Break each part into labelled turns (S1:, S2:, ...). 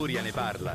S1: Furia ne parla.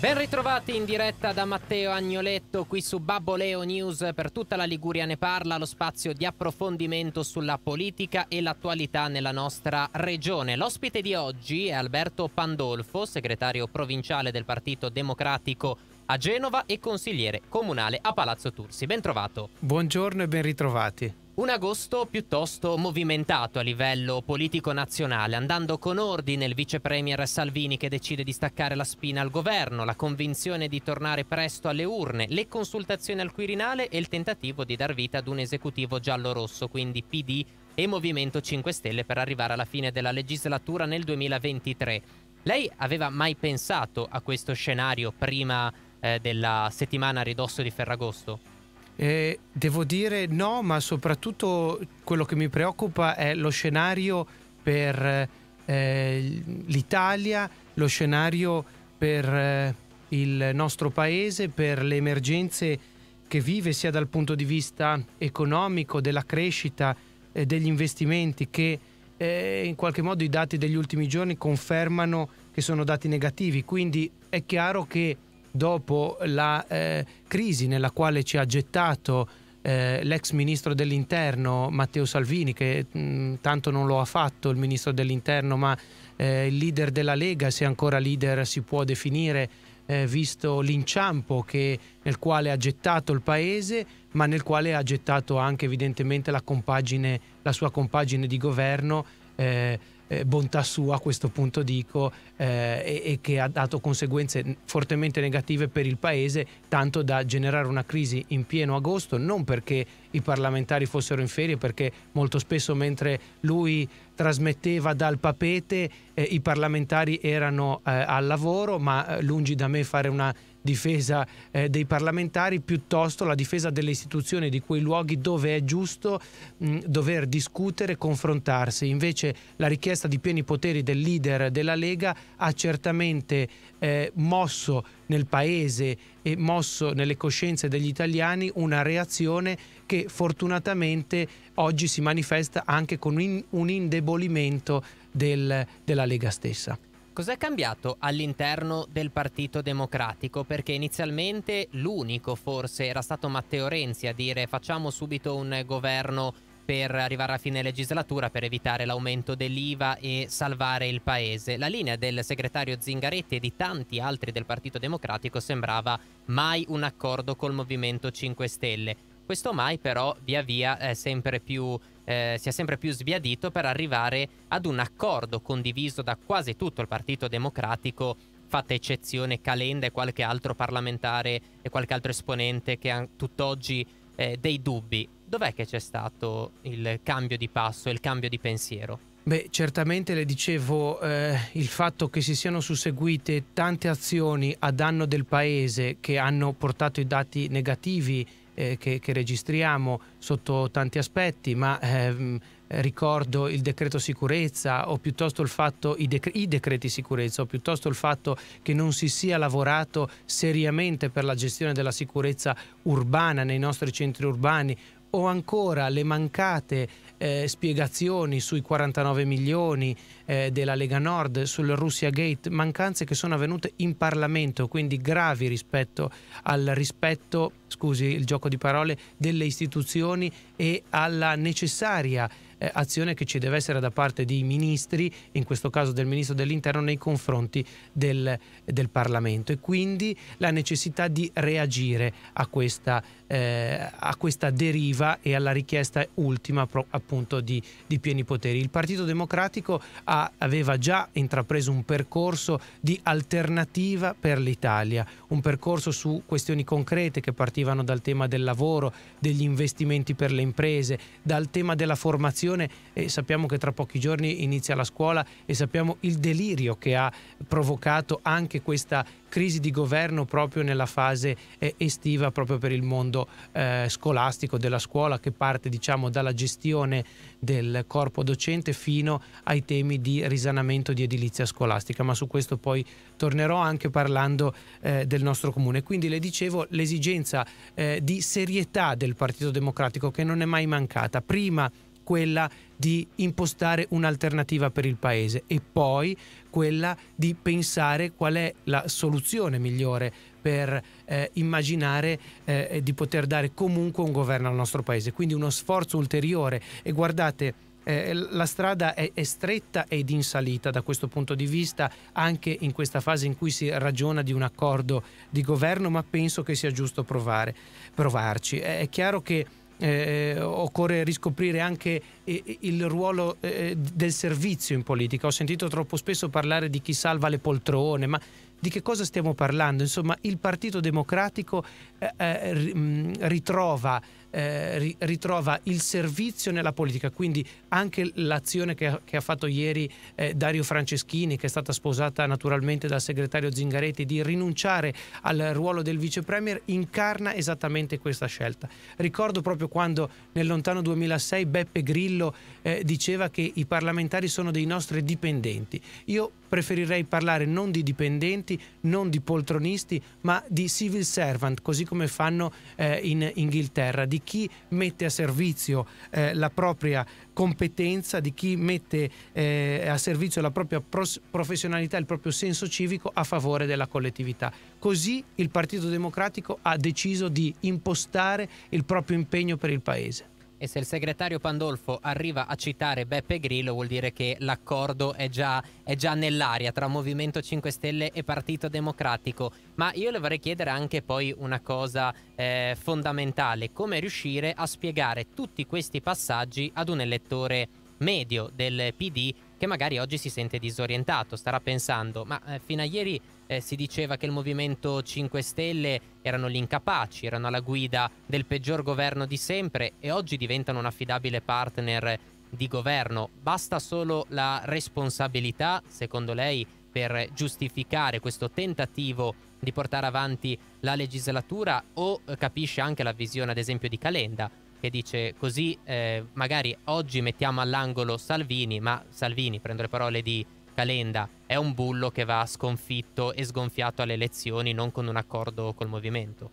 S1: Ben ritrovati in diretta da Matteo Agnoletto qui su Babboleo News per tutta la Liguria ne parla, lo spazio di approfondimento sulla politica e l'attualità nella nostra regione. L'ospite di oggi è Alberto Pandolfo, segretario provinciale del Partito Democratico a Genova e consigliere comunale a Palazzo Tursi. Ben trovato.
S2: Buongiorno e ben ritrovati.
S1: Un agosto piuttosto movimentato a livello politico nazionale, andando con ordine il vice premier Salvini che decide di staccare la spina al governo, la convinzione di tornare presto alle urne, le consultazioni al Quirinale e il tentativo di dar vita ad un esecutivo giallo-rosso, quindi PD e Movimento 5 Stelle per arrivare alla fine della legislatura nel 2023. Lei aveva mai pensato a questo scenario prima eh, della settimana a ridosso di Ferragosto?
S2: Eh, devo dire no, ma soprattutto quello che mi preoccupa è lo scenario per eh, l'Italia, lo scenario per eh, il nostro paese, per le emergenze che vive sia dal punto di vista economico, della crescita, eh, degli investimenti che eh, in qualche modo i dati degli ultimi giorni confermano che sono dati negativi. Quindi è chiaro che dopo la eh, crisi nella quale ci ha gettato eh, l'ex ministro dell'interno Matteo Salvini, che mh, mm, tanto non lo ha fatto il ministro dell'interno, ma eh, il leader della Lega, se ancora leader si può definire, eh, visto l'inciampo che, nel quale ha gettato il paese, ma nel quale ha gettato anche evidentemente la, compagine, la sua compagine di governo. Eh, eh, bontà sua a questo punto dico eh, e, e, che ha dato conseguenze fortemente negative per il paese tanto da generare una crisi in pieno agosto non perché i parlamentari fossero in ferie perché molto spesso mentre lui trasmetteva dal papete eh, i parlamentari erano eh, al lavoro ma eh, lungi da me fare una difesa eh, dei parlamentari piuttosto la difesa delle istituzioni di quei luoghi dove è giusto mh, dover discutere, confrontarsi. Invece la richiesta di pieni poteri del leader della Lega ha certamente eh, mosso nel paese e mosso nelle coscienze degli italiani una reazione che fortunatamente oggi si manifesta anche con un indebolimento del, della Lega stessa.
S1: Cos'è cambiato all'interno del Partito Democratico? Perché inizialmente l'unico forse era stato Matteo Renzi a dire facciamo subito un governo per arrivare a fine legislatura per evitare l'aumento dell'IVA e salvare il paese. La linea del segretario Zingaretti e di tanti altri del Partito Democratico sembrava mai un accordo col Movimento 5 Stelle. Questo mai però via via è sempre più eh, sia sempre più sbiadito per arrivare ad un accordo condiviso da quasi tutto il Partito Democratico, fatta eccezione Calenda e qualche altro parlamentare e qualche altro esponente che ha tutt'oggi eh, dei dubbi. Dov'è che c'è stato il cambio di passo, il cambio di pensiero?
S2: Beh, certamente le dicevo, eh, il fatto che si siano susseguite tante azioni a danno del paese che hanno portato i dati negativi eh, che, che, registriamo sotto tanti aspetti, ma ehm, ricordo il decreto sicurezza o piuttosto il fatto, i, dec- i, decreti sicurezza o piuttosto il fatto che non si sia lavorato seriamente per la gestione della sicurezza urbana nei nostri centri urbani o ancora le mancate eh, spiegazioni sui 49 milioni eh, della Lega Nord, sul Russia Gate, mancanze che sono avvenute in Parlamento, quindi gravi rispetto al rispetto, scusi il gioco di parole, delle istituzioni e alla necessaria eh, azione che ci deve essere da parte dei ministri, in questo caso del Ministro dell'Interno, nei confronti del, del Parlamento e quindi la necessità di reagire a questa situazione eh, a questa deriva e alla richiesta ultima pro, appunto di, di, pieni poteri. Il Partito Democratico ha, aveva già intrapreso un percorso di alternativa per l'Italia, un percorso su questioni concrete che partivano dal tema del lavoro, degli investimenti per le imprese, dal tema della formazione e sappiamo che tra pochi giorni inizia la scuola e sappiamo il delirio che ha provocato anche questa crisi di governo proprio nella fase eh, estiva proprio per il mondo ambito eh, scolastico della scuola che parte diciamo, dalla gestione del corpo docente fino ai temi di risanamento di edilizia scolastica, ma su questo poi tornerò anche parlando eh, del nostro comune. Quindi le dicevo l'esigenza eh, di serietà del Partito Democratico che non è mai mancata. Prima quella di impostare un'alternativa per il Paese e poi quella di pensare qual è la soluzione migliore per eh, immaginare eh, di poter dare comunque un governo al nostro paese. Quindi uno sforzo ulteriore e guardate eh, la strada è, è, stretta ed in salita da questo punto di vista, anche in questa fase in cui si ragiona di un accordo di governo, ma penso che sia giusto provare, provarci. È, chiaro che eh, occorre riscoprire anche eh, il ruolo eh, del servizio in politica. Ho sentito troppo spesso parlare di chi salva le poltrone, ma di che cosa stiamo parlando? Insomma, il Partito Democratico eh, eh mm, ritrova, eh, ritrova il servizio nella politica, quindi anche l'azione che ha, che ha fatto ieri eh, Dario Franceschini, che è stata sposata naturalmente dal segretario Zingaretti, di rinunciare al ruolo del vicepremier, incarna esattamente questa scelta. Ricordo proprio quando nel lontano 2006 Beppe Grillo eh, diceva che i parlamentari sono dei nostri dipendenti. Io preferirei parlare non di dipendenti, non di poltronisti, ma di civil servant, così come fanno eh, in Inghilterra, di chi mette a servizio eh, la propria competenza, di chi mette eh, a servizio la propria pros- professionalità, il proprio senso civico a favore della collettività. Così il Partito Democratico ha deciso di impostare il proprio impegno per il Paese. E se il segretario Pandolfo arriva a citare
S1: Beppe Grillo vuol dire che l'accordo è già, è già nell'aria tra Movimento 5 Stelle e Partito Democratico. Ma io le vorrei chiedere anche poi una cosa eh, fondamentale, come riuscire a spiegare tutti questi passaggi ad un elettore medio del PD che magari oggi si sente disorientato, starà pensando, ma eh, fino a ieri eh, si diceva che il Movimento 5 Stelle erano gli incapaci, erano alla guida del peggior governo di sempre e oggi diventano un affidabile partner di governo. Basta solo la responsabilità, secondo lei, per giustificare questo tentativo di portare avanti la legislatura o eh, capisce anche la visione, ad esempio, di Calenda, che dice così eh, magari oggi mettiamo all'angolo Salvini, ma Salvini, prendo le parole di Calenda, è un bullo che va sconfitto e sgonfiato alle elezioni, non con un accordo col movimento.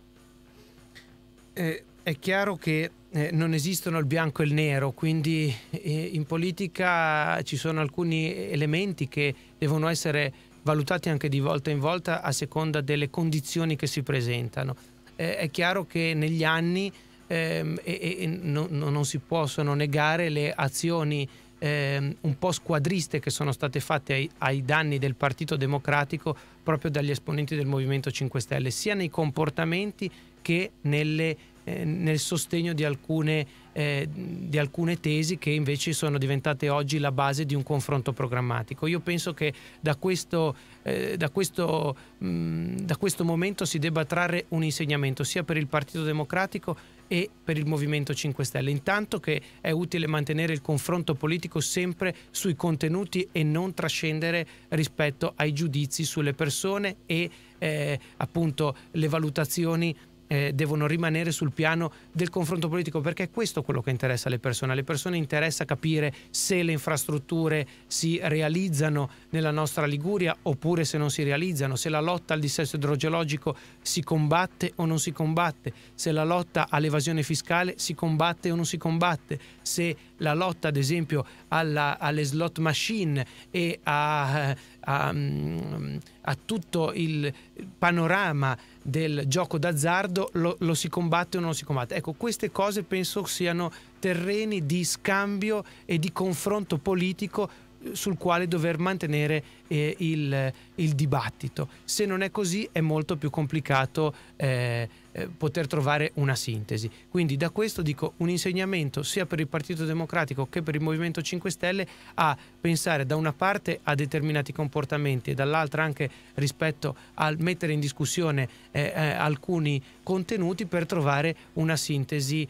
S2: Eh, è chiaro che eh, non esistono il bianco e il nero, quindi eh, in politica ci sono alcuni elementi che devono essere valutati anche di volta in volta a seconda delle condizioni che si presentano. Eh, è chiaro che negli anni ehm, e, e no, non si possono negare le azioni ehm, un po' squadriste che sono state fatte ai, ai, danni del Partito Democratico proprio dagli esponenti del Movimento 5 Stelle, sia nei comportamenti che nelle, eh, nel sostegno di alcune, eh, di alcune tesi che invece sono diventate oggi la base di un confronto programmatico. Io penso che da questo, eh, da questo, mh, mm, da questo momento si debba trarre un insegnamento sia per il Partito Democratico e per il Movimento 5 Stelle. Intanto che è utile mantenere il confronto politico sempre sui contenuti e non trascendere rispetto ai giudizi sulle persone e eh, appunto le valutazioni eh, devono rimanere sul piano del confronto politico perché è questo quello che interessa alle persone. Alle persone interessa capire se le infrastrutture si realizzano nella nostra Liguria oppure se non si realizzano, se la lotta al dissesto idrogeologico si combatte o non si combatte, se la lotta all'evasione fiscale si combatte o non si combatte, se la lotta ad esempio alla, alle slot machine e a, a, a, mm, a tutto il panorama del gioco d'azzardo lo, lo, si combatte o non lo si combatte. Ecco, queste cose penso siano terreni di scambio e di confronto politico sul quale dover mantenere eh, il, il, dibattito. Se non è così è molto più complicato eh, eh, poter trovare una sintesi. Quindi da questo dico un insegnamento sia per il Partito Democratico che per il Movimento 5 Stelle a pensare da una parte a determinati comportamenti e dall'altra anche rispetto al mettere in discussione eh, eh, alcuni contenuti per trovare una sintesi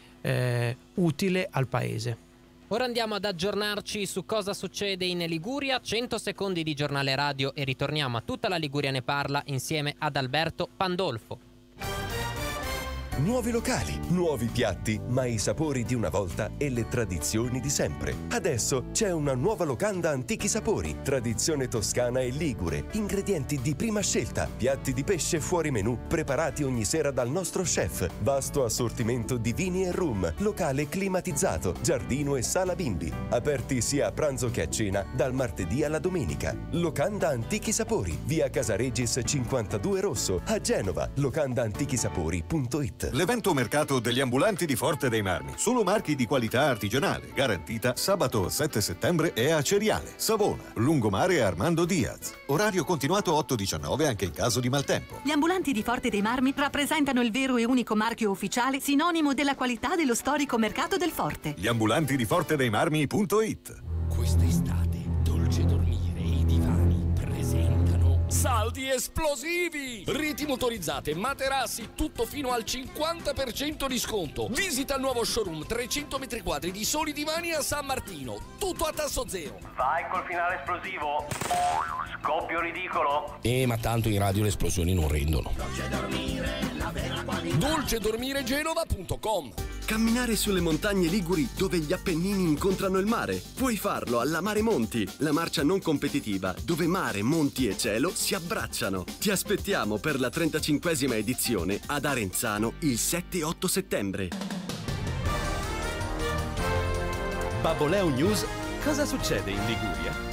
S2: utile al Paese.
S1: Ora andiamo ad aggiornarci su cosa succede in Liguria, 100 secondi di giornale radio e ritorniamo a tutta la Liguria ne parla insieme ad Alberto Pandolfo.
S2: Nuovi locali, nuovi piatti, ma i sapori di una volta e le tradizioni di sempre. Adesso c'è una nuova locanda Antichi Sapori, tradizione toscana e ligure, ingredienti di prima scelta, piatti di pesce fuori menù preparati ogni sera dal nostro chef, vasto assortimento di vini e rum, locale climatizzato, giardino e sala bimbi, aperti sia a pranzo che a cena dal martedì alla domenica. Locanda Antichi Sapori, via Casaregis 52 Rosso, a Genova, locandaantichisapori.it
S1: L'evento mercato degli ambulanti di Forte dei Marmi. Solo marchi di qualità artigianale, garantita sabato 7 settembre e a Ceriale, Savona, Lungomare Armando Diaz. Orario continuato 8-19 anche in caso di maltempo. Gli ambulanti di Forte dei Marmi rappresentano il vero e unico marchio ufficiale sinonimo della qualità dello storico mercato del Forte. Gli ambulanti di Forte dei Marmi.it.
S2: Quest'estate, dolce dormire saldi esplosivi, riti motorizzate, materassi, tutto fino al 50% di sconto. Visita il nuovo showroom 300 metri quadri di soli divani a San Martino, tutto a tasso zero. Vai col finale esplosivo, scoppio ridicolo. Eh, ma tanto in radio le esplosioni non rendono. Dolce dormire, la vera qualità. Dolcedormiregenova.com
S1: Camminare sulle montagne Liguri dove gli Appennini incontrano il mare. Puoi farlo alla Mare Monti, la marcia non competitiva dove mare, monti e cielo si abbracciano.
S2: Ti aspettiamo per la 35esima edizione ad Arenzano il 7 8 settembre. Baboleo News, cosa succede in Liguria?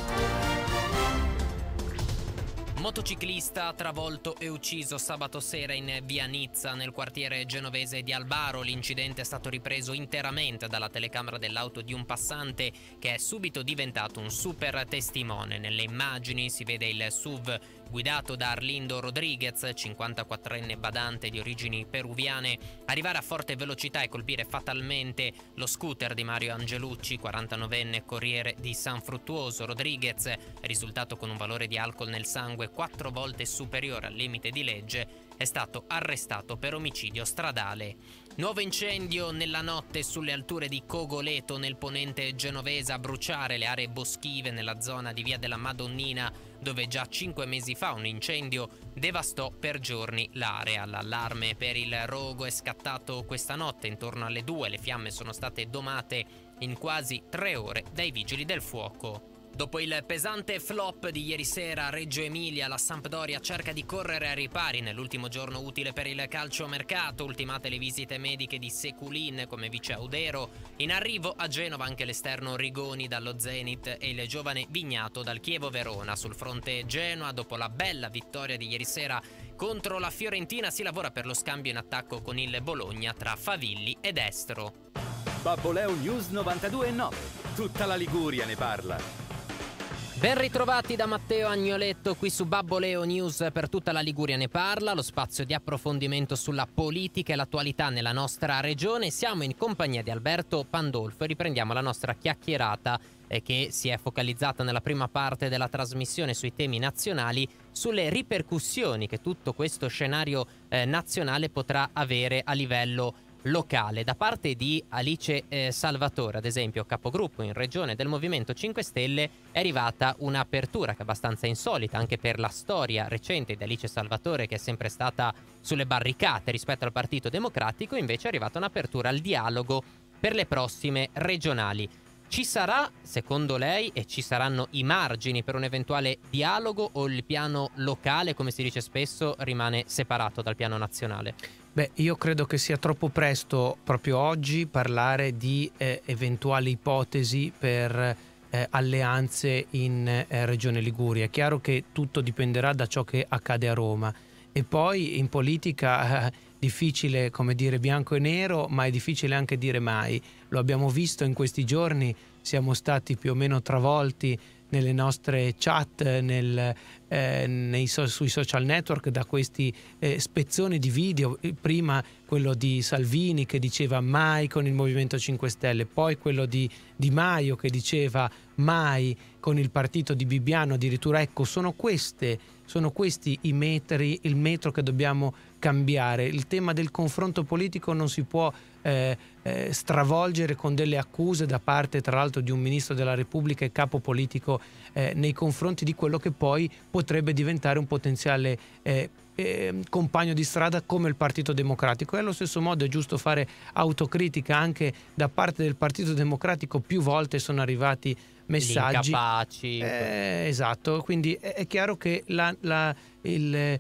S1: Motociclista travolto e ucciso sabato sera in via Nizza nel quartiere genovese di Albaro. L'incidente è stato ripreso interamente dalla telecamera dell'auto di un passante che è subito diventato un super testimone. Nelle immagini si vede il SUV guidato da Arlindo Rodriguez, 54enne badante di origini peruviane, arrivare a forte velocità e colpire fatalmente lo scooter di Mario Angelucci, 49enne corriere di San Fruttuoso. Rodriguez, risultato con un valore di alcol nel sangue quattro volte superiore al limite di legge, è stato arrestato per omicidio stradale. Nuovo incendio nella notte sulle alture di Cogoleto nel ponente genovese a bruciare le aree boschive nella zona di Via della Madonnina dove già cinque mesi fa un incendio devastò per giorni l'area. L'allarme per il rogo è scattato questa notte intorno alle 2, le fiamme sono state domate in quasi tre ore dai vigili del fuoco. Dopo il pesante flop di ieri sera a Reggio Emilia, la Sampdoria cerca di correre ai ripari nell'ultimo giorno utile per il calciomercato, ultimate le visite mediche di Seculin come vice Audero, in arrivo a Genova anche l'esterno Rigoni dallo Zenit e il giovane Vignato dal Chievo Verona. Sul fronte Genoa, dopo la bella vittoria di ieri sera contro la Fiorentina, si lavora per lo scambio in attacco con il Bologna tra Favilli ed Estro. Babboleo News 92.9, Tutta la Liguria ne
S2: parla.
S1: Ben ritrovati da Matteo Agnoletto qui su Babboleo News per tutta la Liguria ne parla, lo spazio di approfondimento sulla politica e l'attualità nella nostra regione. Siamo in compagnia di Alberto Pandolfo e riprendiamo la nostra chiacchierata eh, che si è focalizzata nella prima parte della trasmissione sui temi nazionali, sulle ripercussioni che tutto questo scenario eh, nazionale potrà avere a livello nazionale locale. Da parte di Alice eh, Salvatore, ad esempio, capogruppo in regione del Movimento 5 Stelle, è arrivata un'apertura che è abbastanza insolita anche per la storia recente di Alice Salvatore che è sempre stata sulle barricate rispetto al Partito Democratico, invece è arrivata un'apertura al dialogo per le prossime regionali. Ci sarà, secondo lei, e ci saranno i margini per un eventuale dialogo o il piano locale, come si dice spesso, rimane separato dal piano nazionale?
S2: Beh, io credo che sia troppo presto proprio oggi parlare di eh, eventuali ipotesi per eh, alleanze in eh, Regione Liguria. È chiaro che tutto dipenderà da ciò che accade a Roma. E poi in politica è eh, difficile come dire bianco e nero, ma è difficile anche dire mai. Lo abbiamo visto in questi giorni, siamo stati più o meno travolti nelle nostre chat, nel, eh, so, sui social network da questi eh, spezzoni di video, eh, prima quello di Salvini che diceva mai con il Movimento 5 Stelle, poi quello di Di Maio che diceva mai con il partito di Bibiano, addirittura ecco, sono, queste, sono questi i metri, il metro che dobbiamo cambiare. Il tema del confronto politico non si può eh, eh, stravolgere con delle accuse da parte, tra l'altro, di un ministro della Repubblica e capo politico eh, nei confronti di quello che poi potrebbe diventare un potenziale eh, ehm, compagno di strada come il Partito Democratico. E allo stesso modo è giusto fare autocritica anche da parte del Partito Democratico. Più volte sono arrivati messaggi.
S1: Incapaci. Eh,
S2: esatto, quindi è, è chiaro che la, la, il, eh,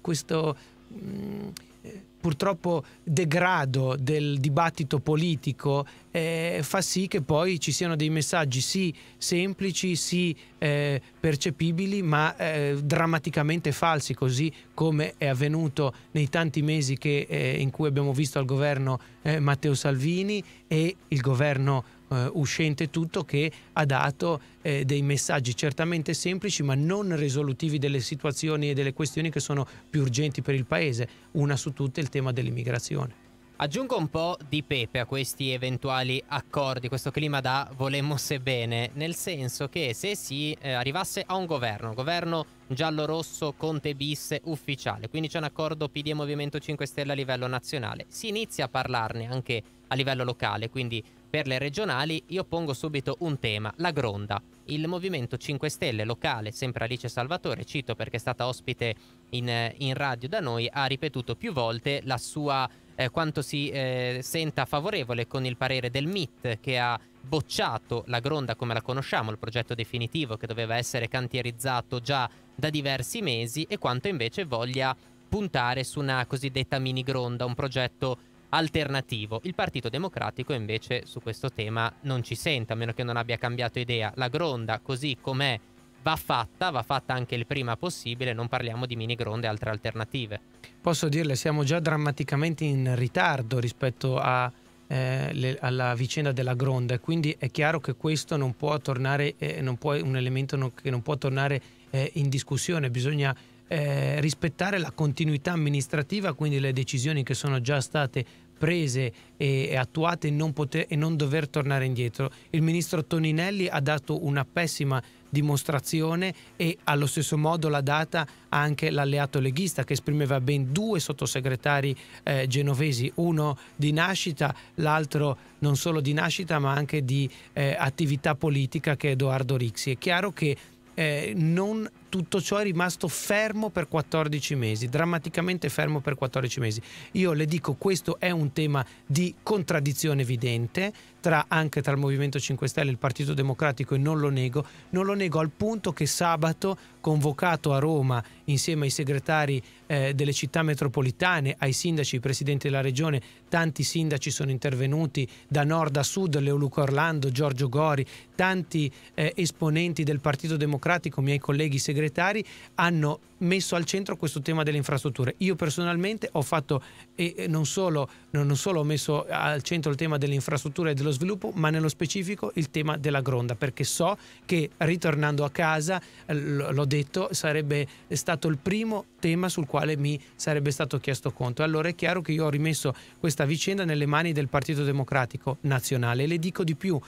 S2: questo eh, purtroppo degrado del dibattito politico eh, fa sì che poi ci siano dei messaggi sì semplici, sì eh, percepibili, ma eh, drammaticamente falsi, così come è avvenuto nei tanti mesi che, eh, in cui abbiamo visto al governo eh, Matteo Salvini e il governo eh, uscente tutto che ha dato eh, dei messaggi certamente semplici ma non risolutivi delle situazioni e delle questioni che sono più urgenti per il Paese. Una su tutte il tema dell'immigrazione.
S1: Aggiungo un po' di pepe a questi eventuali accordi, questo clima da volemmosse bene, nel senso che se si eh, arrivasse a un governo, un governo giallo-rosso Conte bis ufficiale, quindi c'è un accordo PD e Movimento 5 Stelle a livello nazionale, si inizia a parlarne anche a livello locale, quindi per le regionali io pongo subito un tema, la gronda. Il Movimento 5 Stelle locale, sempre Alice Salvatore, cito perché è stata ospite in, in radio da noi, ha ripetuto più volte la sua eh, quanto si eh, senta favorevole con il parere del MIT che ha bocciato la gronda come la conosciamo, il progetto definitivo che doveva essere cantierizzato già da diversi mesi e quanto invece voglia puntare su una cosiddetta mini gronda, un progetto alternativo. Il Partito Democratico invece su questo tema non ci sente, a meno che non abbia cambiato idea. La gronda così com'è va fatta, va fatta anche il prima possibile, non parliamo di mini gronde e altre alternative.
S2: Posso dirle, siamo già drammaticamente in ritardo rispetto a, eh, le, alla vicenda della gronda, quindi è chiaro che questo non può tornare, eh, non può, un elemento non, che non può tornare eh, in discussione, bisogna eh, rispettare la continuità amministrativa, quindi le decisioni che sono già state prese e, attuate non poter, e non dover tornare indietro. Il ministro Toninelli ha dato una pessima dimostrazione e allo stesso modo l'ha data anche l'alleato leghista che esprimeva ben due sottosegretari eh, genovesi, uno di nascita, l'altro non solo di nascita ma anche di eh, attività politica che è Edoardo Rixi. È chiaro che eh, non tutto ciò è rimasto fermo per 14 mesi, drammaticamente fermo per 14 mesi. Io le dico questo è un tema di contraddizione evidente, tra, anche tra il Movimento 5 Stelle e il Partito Democratico e non lo nego, non lo nego al punto che sabato, convocato a Roma insieme ai segretari eh, delle città metropolitane, ai sindaci, ai presidenti della regione, tanti sindaci sono intervenuti da nord a sud, Leoluco Orlando, Giorgio Gori, tanti eh, esponenti del Partito Democratico, miei colleghi segretari, hanno messo al centro questo tema delle infrastrutture. Io personalmente ho fatto e non solo, non solo ho messo al centro il tema delle infrastrutture e dello sviluppo, ma nello specifico il tema della gronda, perché so che ritornando a casa, l'ho detto, sarebbe stato il primo tema sul quale mi sarebbe stato chiesto conto. Allora è chiaro che io ho rimesso questa vicenda nelle mani del Partito Democratico Nazionale le dico di più.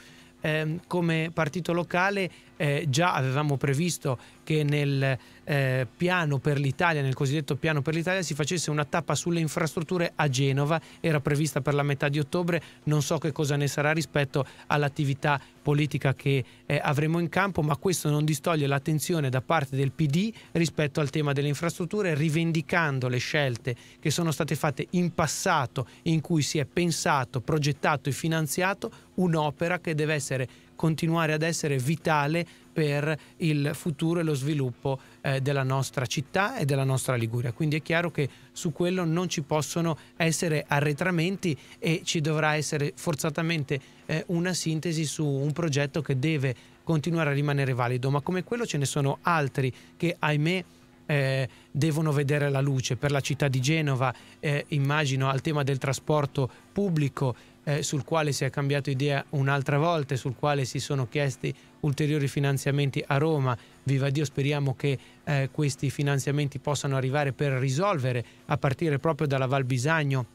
S2: Ehm, come partito locale eh, già avevamo previsto che nel eh, piano per l'Italia, nel cosiddetto piano per l'Italia, si facesse una tappa sulle infrastrutture a Genova, era prevista per la metà di ottobre, non so che cosa ne sarà rispetto all'attività politica che eh, avremo in campo, ma questo non distoglie l'attenzione da parte del PD rispetto al tema delle infrastrutture, rivendicando le scelte che sono state fatte in passato in cui si è pensato, progettato e finanziato un'opera che deve essere continuare ad essere vitale per il futuro e lo sviluppo eh, della nostra città e della nostra Liguria. Quindi è chiaro che su quello non ci possono essere arretramenti e ci dovrà essere forzatamente eh, una sintesi su un progetto che deve continuare a rimanere valido, ma come quello ce ne sono altri che ahimè eh, devono vedere la luce per la città di Genova, eh, immagino al tema del trasporto pubblico eh, sul quale si è cambiato idea un'altra volta e sul quale si sono chiesti ulteriori finanziamenti a Roma. Viva Dio, speriamo che eh, questi finanziamenti possano arrivare per risolvere, a partire proprio dalla Val Bisagno,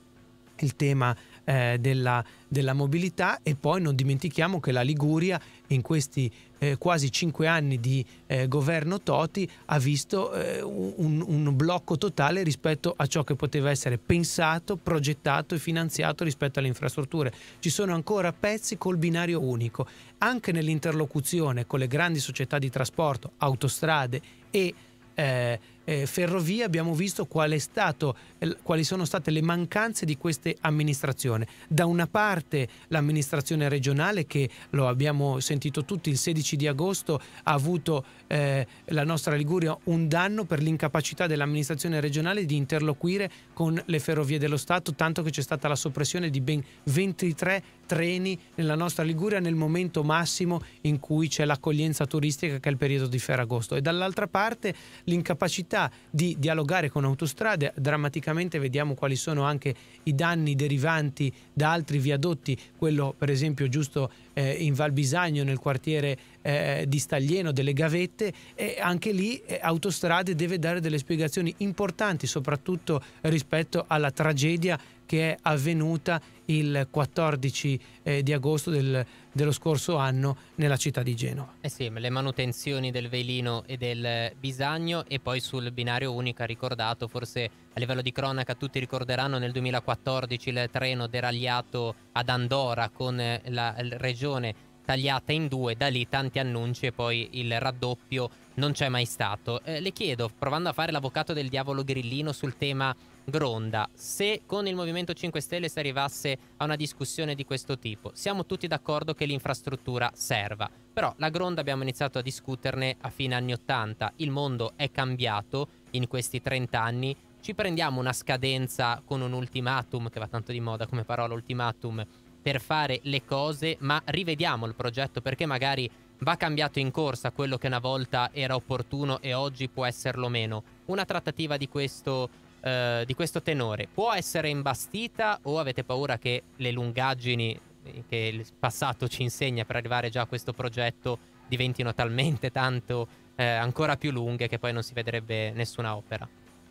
S2: il tema eh, della, della, mobilità e poi non dimentichiamo che la Liguria in questi eh, quasi cinque anni di eh, governo Toti ha visto eh, un, un blocco totale rispetto a ciò che poteva essere pensato, progettato e finanziato rispetto alle infrastrutture. Ci sono ancora pezzi col binario unico, anche nell'interlocuzione con le grandi società di trasporto, autostrade e eh, eh, ferrovie abbiamo visto qual stato, eh, quali sono state le mancanze di queste amministrazioni. Da una parte l'amministrazione regionale che lo abbiamo sentito tutti il 16 di agosto ha avuto eh, la nostra Liguria un danno per l'incapacità dell'amministrazione regionale di interloquire con le ferrovie dello Stato, tanto che c'è stata la soppressione di ben 23 treni nella nostra Liguria nel momento massimo in cui c'è l'accoglienza turistica che è il periodo di Ferragosto e dall'altra parte l'incapacità di dialogare con autostrade, drammaticamente vediamo quali sono anche i danni derivanti da altri viadotti, quello per esempio giusto eh, in Val Bisagno, nel quartiere eh, di Staglieno, delle gavette, e anche lì eh, Autostrade deve dare delle spiegazioni importanti, soprattutto rispetto alla tragedia che è avvenuta il 14 eh, di agosto del, dello scorso anno nella città di Genova.
S1: Eh sì, le manutenzioni del Velino e del Bisagno e poi sul binario unico ha ricordato forse a livello di cronaca tutti ricorderanno nel 2014 il treno deragliato ad Andorra con la regione tagliata in due, da lì tanti annunci e poi il raddoppio non c'è mai stato. Eh, le chiedo, provando a fare l'avvocato del diavolo grillino sul tema Gronda, se con il Movimento 5 Stelle si arrivasse a una discussione di questo tipo, siamo tutti d'accordo che l'infrastruttura serva, però la Gronda abbiamo iniziato a discuterne a fine anni 80, il mondo è cambiato in questi 30 anni, ci prendiamo una scadenza con un ultimatum, che va tanto di moda come parola ultimatum, per fare le cose, ma rivediamo il progetto perché magari va cambiato in corsa quello che una volta era opportuno e oggi può esserlo meno. Una trattativa di questo, eh, di questo tenore può essere imbastita o avete paura che le lungaggini che il passato ci insegna per arrivare già a questo progetto diventino talmente tanto eh, ancora più lunghe che poi non si vedrebbe nessuna opera?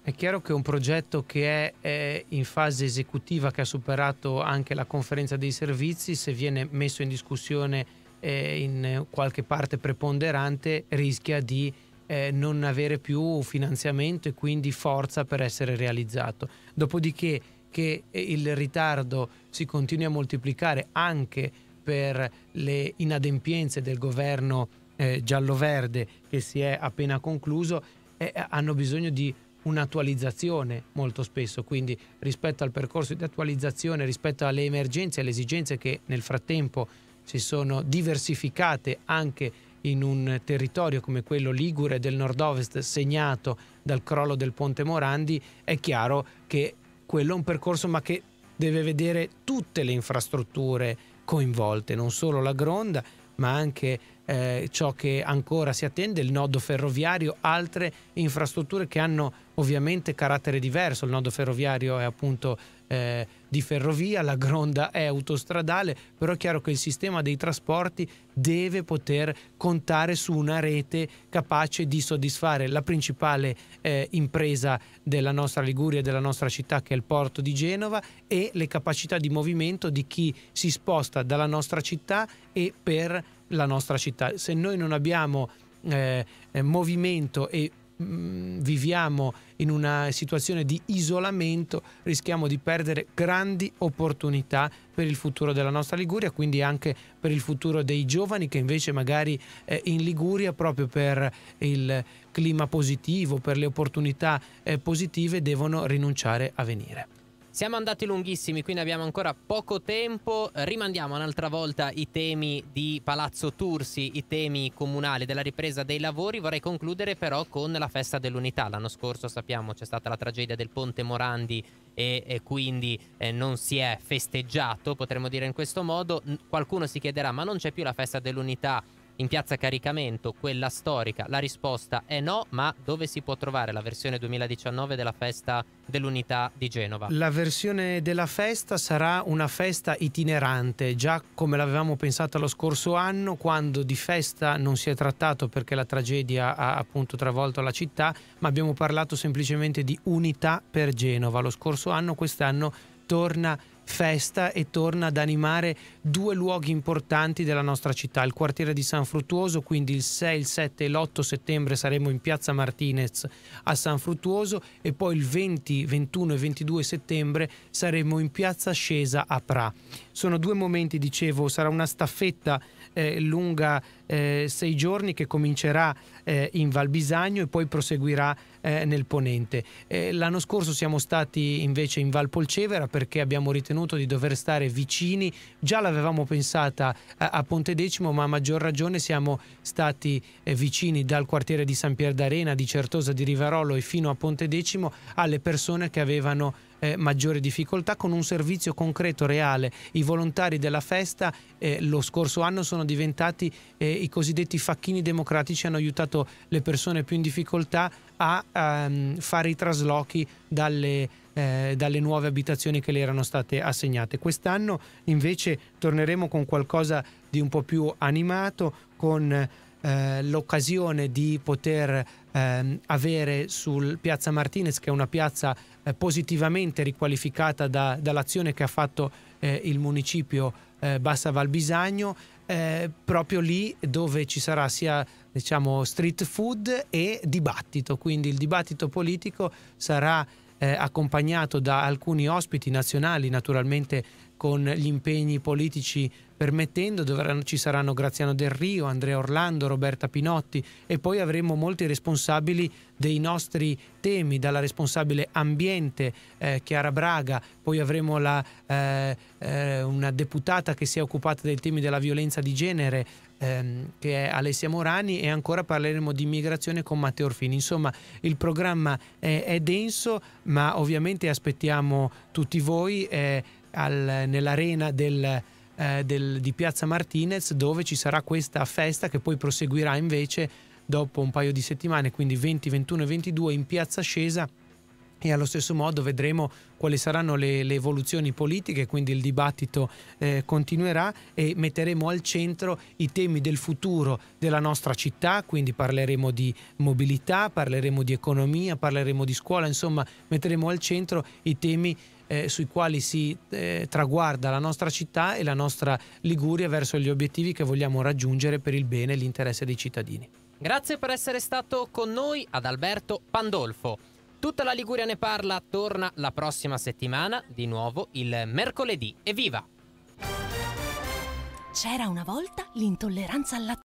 S2: È chiaro che un progetto che è, è, in fase esecutiva, che ha superato anche la conferenza dei servizi, se viene messo in discussione eh, in qualche parte preponderante, rischia di eh, non avere più finanziamento e quindi forza per essere realizzato. Dopodiché che il ritardo si continui a moltiplicare anche per le inadempienze del governo eh, giallo-verde che si è appena concluso, eh, hanno bisogno di un'attualizzazione molto spesso, quindi rispetto al percorso di attualizzazione, rispetto alle emergenze e alle esigenze che nel frattempo si sono diversificate anche in un territorio come quello ligure del nord-ovest segnato dal crollo del ponte Morandi, è chiaro che quello è un percorso ma che deve vedere tutte le infrastrutture coinvolte, non solo la gronda, ma anche eh, ciò che ancora si attende, il nodo ferroviario, altre infrastrutture che hanno ovviamente carattere diverso, il nodo ferroviario è appunto eh, di ferrovia, la gronda è autostradale, però è chiaro che il sistema dei trasporti deve poter contare su una rete capace di soddisfare la principale eh, impresa della nostra Liguria e della nostra città che è il porto di Genova e le capacità di movimento di chi si sposta dalla nostra città e per la nostra città. Se noi non abbiamo eh, eh movimento e mh, mm, viviamo in una situazione di isolamento rischiamo di perdere grandi opportunità per il futuro della nostra Liguria, quindi anche per il futuro dei giovani che invece magari eh, in Liguria proprio per il clima positivo, per le opportunità eh, positive devono rinunciare a venire.
S1: Siamo andati lunghissimi, quindi abbiamo ancora poco tempo. Rimandiamo un'altra volta i temi di Palazzo Tursi, i temi comunali della ripresa dei lavori. Vorrei concludere però con la festa dell'unità. L'anno scorso sappiamo c'è stata la tragedia del Ponte Morandi e, e quindi eh, non si è festeggiato, potremmo dire in questo modo. Qualcuno si chiederà ma non c'è più la festa dell'unità in piazza Caricamento, quella storica? La risposta è no, ma dove si può trovare la versione 2019 della festa dell'unità di Genova?
S2: La versione della festa sarà una festa itinerante, già come l'avevamo pensata lo scorso anno, quando di festa non si è trattato perché la tragedia ha appunto travolto la città, ma abbiamo parlato semplicemente di unità per Genova. Lo scorso anno, quest'anno torna a festa e torna ad animare due luoghi importanti della nostra città, il quartiere di San Fruttuoso, quindi il 6, il 7 e l'8 settembre saremo in Piazza Martinez a San Fruttuoso e poi il 20, 21 e 22 settembre saremo in Piazza Scesa a Pra. Sono due momenti, dicevo, sarà una staffetta eh, lunga eh, sei giorni che comincerà eh, in Val Bisagno e poi proseguirà eh, nel ponente. Eh, l'anno scorso siamo stati invece in Val Polcevera perché abbiamo ritenuto di dover stare vicini, già l'avevamo pensata a, eh, a Ponte Decimo, ma a maggior ragione siamo stati eh, vicini dal quartiere di San Pier d'Arena, di Certosa di Rivarolo e fino a Ponte Decimo alle persone che avevano eh, maggiori difficoltà con un servizio concreto, reale. I volontari della festa eh, lo scorso anno sono diventati eh, i cosiddetti facchini democratici, hanno aiutato le persone più in difficoltà a um, fare i traslochi dalle, eh, dalle nuove abitazioni che le erano state assegnate. Quest'anno invece torneremo con qualcosa di un po' più animato, con eh, l'occasione di poter eh, avere sul Piazza Martinez, che è una piazza eh, positivamente riqualificata da, dall'azione che ha fatto eh, il municipio eh, Bassa Valbisagno, eh, proprio lì dove ci sarà sia diciamo, street food e dibattito, quindi il dibattito politico sarà eh, accompagnato da alcuni ospiti nazionali, naturalmente con gli impegni politici permettendo dovranno, ci saranno Graziano Del Rio, Andrea Orlando, Roberta Pinotti e poi avremo molti responsabili dei nostri temi, dalla responsabile ambiente eh, Chiara Braga, poi avremo la, eh, eh, una deputata che si è occupata dei temi della violenza di genere, ehm, che è Alessia Morani e ancora parleremo di immigrazione con Matteo Orfini. Insomma, il programma è, è denso, ma ovviamente aspettiamo tutti voi eh, all'arena del eh, del, di Piazza Martinez dove ci sarà questa festa che poi proseguirà invece dopo un paio di settimane, quindi 20, 21 e 22 in Piazza Scesa e allo stesso modo vedremo quali saranno le, le evoluzioni politiche, quindi il dibattito eh, continuerà e metteremo al centro i temi del futuro della nostra città, quindi parleremo di mobilità, parleremo di economia, parleremo di scuola, insomma metteremo al centro i temi eh, sui quali si eh, traguarda la nostra città e la nostra Liguria verso gli obiettivi che vogliamo raggiungere per il bene e l'interesse dei cittadini.
S1: Grazie per essere stato con noi ad Alberto Pandolfo. Tutta la Liguria ne parla, torna la prossima settimana, di nuovo il mercoledì. Evviva! C'era una volta l'intolleranza al latte.